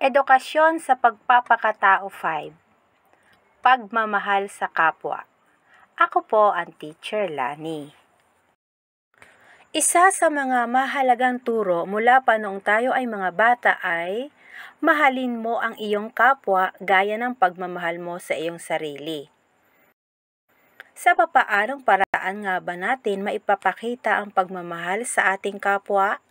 Edukasyon sa Pagpapakatao 5 Pagmamahal sa Kapwa Ako po ang Teacher Lani. Isa sa mga mahalagang turo mula pa noong tayo ay mga bata ay mahalin mo ang iyong kapwa gaya ng pagmamahal mo sa iyong sarili. Sa papaanong paraan nga ba natin maipapakita ang pagmamahal sa ating kapwa?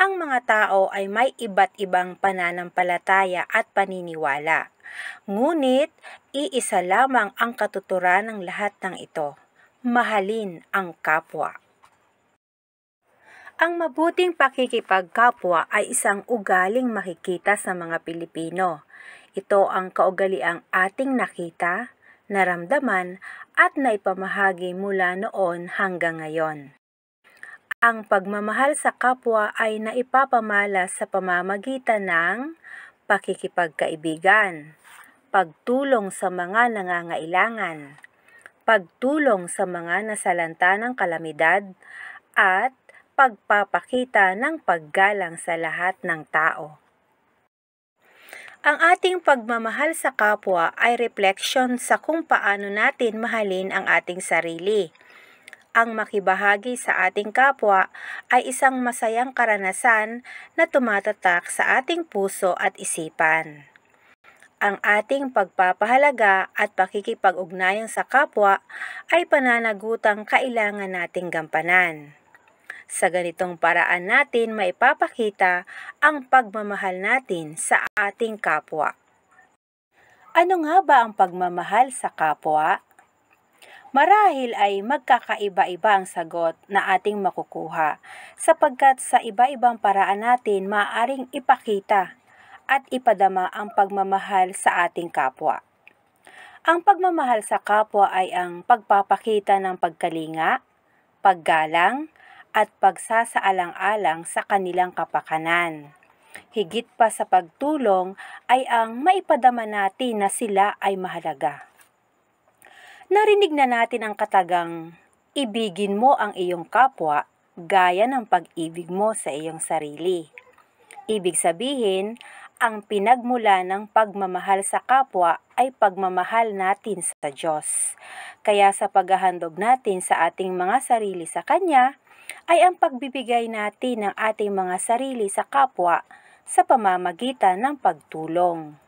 ang mga tao ay may iba't ibang pananampalataya at paniniwala. Ngunit, iisa lamang ang katuturan ng lahat ng ito. Mahalin ang kapwa. Ang mabuting pakikipagkapwa ay isang ugaling makikita sa mga Pilipino. Ito ang kaugaliang ating nakita, naramdaman at naipamahagi mula noon hanggang ngayon. Ang pagmamahal sa kapwa ay naipapamalas sa pamamagitan ng pakikipagkaibigan, pagtulong sa mga nangangailangan, pagtulong sa mga nasalanta ng kalamidad, at pagpapakita ng paggalang sa lahat ng tao. Ang ating pagmamahal sa kapwa ay refleksyon sa kung paano natin mahalin ang ating sarili ang makibahagi sa ating kapwa ay isang masayang karanasan na tumatatak sa ating puso at isipan. Ang ating pagpapahalaga at pakikipag-ugnayan sa kapwa ay pananagutang kailangan nating gampanan. Sa ganitong paraan natin maipapakita ang pagmamahal natin sa ating kapwa. Ano nga ba ang pagmamahal sa kapwa? Marahil ay magkakaiba-iba ang sagot na ating makukuha sapagkat sa iba-ibang paraan natin maaaring ipakita at ipadama ang pagmamahal sa ating kapwa. Ang pagmamahal sa kapwa ay ang pagpapakita ng pagkalinga, paggalang, at pagsasaalang-alang sa kanilang kapakanan. Higit pa sa pagtulong ay ang maipadama natin na sila ay mahalaga. Narinig na natin ang katagang, ibigin mo ang iyong kapwa gaya ng pag-ibig mo sa iyong sarili. Ibig sabihin, ang pinagmula ng pagmamahal sa kapwa ay pagmamahal natin sa Diyos. Kaya sa paghahandog natin sa ating mga sarili sa Kanya, ay ang pagbibigay natin ng ating mga sarili sa kapwa sa pamamagitan ng pagtulong.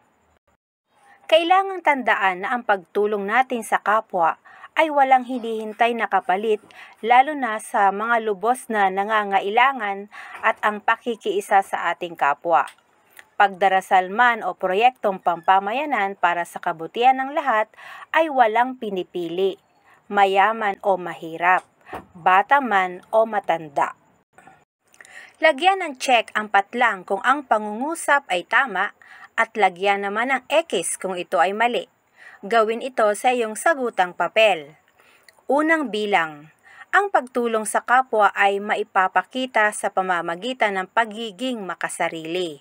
Kailangang tandaan na ang pagtulong natin sa kapwa ay walang hinihintay na kapalit lalo na sa mga lubos na nangangailangan at ang pakikiisa sa ating kapwa. Pagdarasal man o proyektong pampamayanan para sa kabutihan ng lahat ay walang pinipili, mayaman o mahirap, bata man o matanda. Lagyan ng check ang patlang kung ang pangungusap ay tama at lagyan naman ng X kung ito ay mali. Gawin ito sa iyong sagutang papel. Unang bilang. Ang pagtulong sa kapwa ay maipapakita sa pamamagitan ng pagiging makasarili.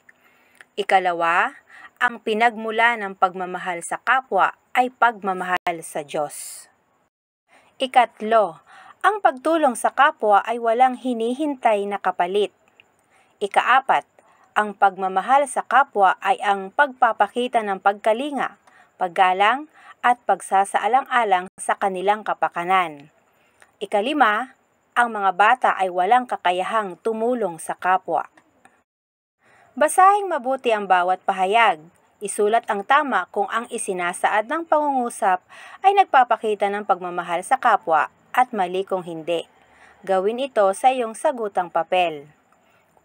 Ikalawa, ang pinagmula ng pagmamahal sa kapwa ay pagmamahal sa Diyos. Ikatlo, ang pagtulong sa kapwa ay walang hinihintay na kapalit. Ikaapat, ang pagmamahal sa kapwa ay ang pagpapakita ng pagkalinga, paggalang, at pagsasaalang-alang sa kanilang kapakanan. Ikalima, ang mga bata ay walang kakayahang tumulong sa kapwa. Basahing mabuti ang bawat pahayag. Isulat ang tama kung ang isinasaad ng pangungusap ay nagpapakita ng pagmamahal sa kapwa at mali kung hindi. Gawin ito sa iyong sagutang papel.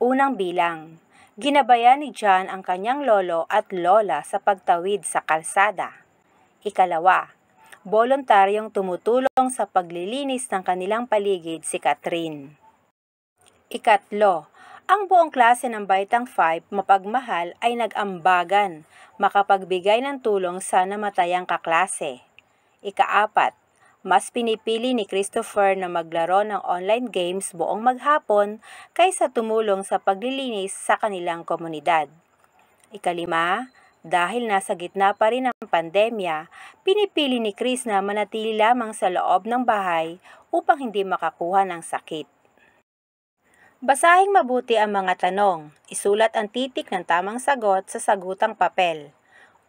Unang bilang. Ginabayan ni John ang kanyang lolo at lola sa pagtawid sa kalsada. Ikalawa, voluntaryong tumutulong sa paglilinis ng kanilang paligid si Catherine. Ikatlo, ang buong klase ng Baitang 5 mapagmahal ay nag-ambagan, makapagbigay ng tulong sa namatayang kaklase. Ikaapat, mas pinipili ni Christopher na maglaro ng online games buong maghapon kaysa tumulong sa paglilinis sa kanilang komunidad. Ikalima, dahil nasa gitna pa rin ng pandemya, pinipili ni Chris na manatili lamang sa loob ng bahay upang hindi makakuha ng sakit. Basahing mabuti ang mga tanong. Isulat ang titik ng tamang sagot sa sagutang papel.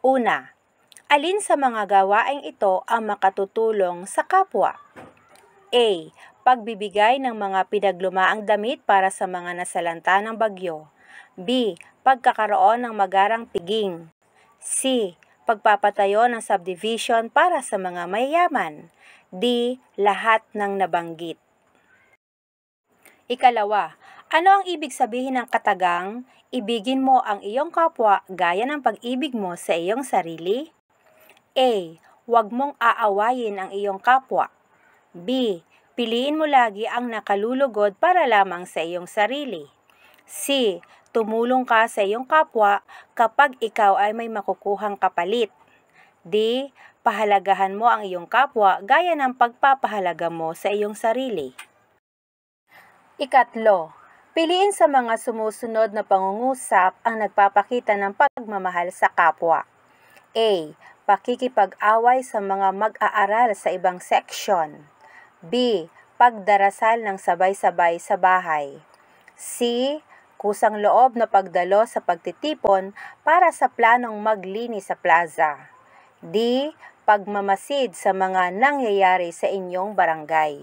Una, Alin sa mga gawaing ito ang makatutulong sa kapwa? A. Pagbibigay ng mga pinaglumaang damit para sa mga nasalanta ng bagyo. B. Pagkakaroon ng magarang piging. C. Pagpapatayo ng subdivision para sa mga mayayaman. D. Lahat ng nabanggit. Ikalawa, ano ang ibig sabihin ng katagang, ibigin mo ang iyong kapwa gaya ng pag-ibig mo sa iyong sarili? A. Huwag mong aawayin ang iyong kapwa. B. Piliin mo lagi ang nakalulugod para lamang sa iyong sarili. C. Tumulong ka sa iyong kapwa kapag ikaw ay may makukuhang kapalit. D. Pahalagahan mo ang iyong kapwa gaya ng pagpapahalaga mo sa iyong sarili. Ikatlo, piliin sa mga sumusunod na pangungusap ang nagpapakita ng pagmamahal sa kapwa. A pakikipag-away sa mga mag-aaral sa ibang seksyon. B. Pagdarasal ng sabay-sabay sa bahay. C. Kusang loob na pagdalo sa pagtitipon para sa planong maglinis sa plaza. D. Pagmamasid sa mga nangyayari sa inyong barangay.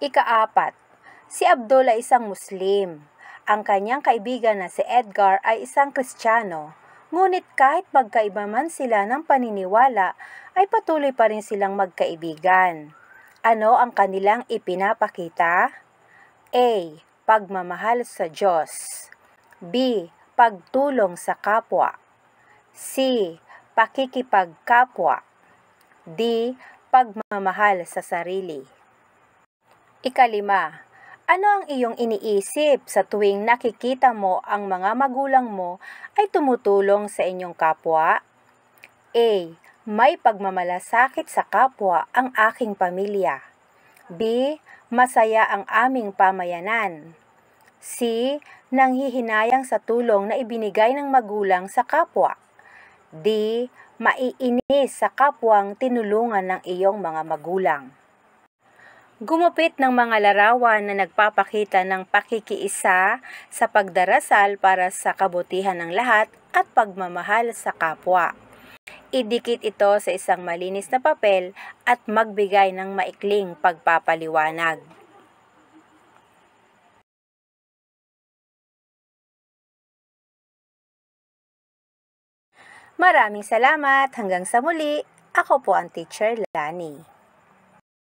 Ikaapat, si Abdul ay isang Muslim. Ang kanyang kaibigan na si Edgar ay isang Kristiyano Ngunit kahit magkaiba man sila ng paniniwala, ay patuloy pa rin silang magkaibigan. Ano ang kanilang ipinapakita? A. Pagmamahal sa Diyos. B. Pagtulong sa kapwa. C. Pakikipagkapwa. D. Pagmamahal sa sarili. Ikalima, ano ang iyong iniisip sa tuwing nakikita mo ang mga magulang mo ay tumutulong sa inyong kapwa? A. May pagmamalasakit sa kapwa ang aking pamilya. B. Masaya ang aming pamayanan. C. Nanghihinayang sa tulong na ibinigay ng magulang sa kapwa. D. Maiinis sa kapwang tinulungan ng iyong mga magulang. Gumupit ng mga larawan na nagpapakita ng pakikiisa sa pagdarasal para sa kabutihan ng lahat at pagmamahal sa kapwa. Idikit ito sa isang malinis na papel at magbigay ng maikling pagpapaliwanag. Maraming salamat. Hanggang sa muli. Ako po ang Teacher Lani.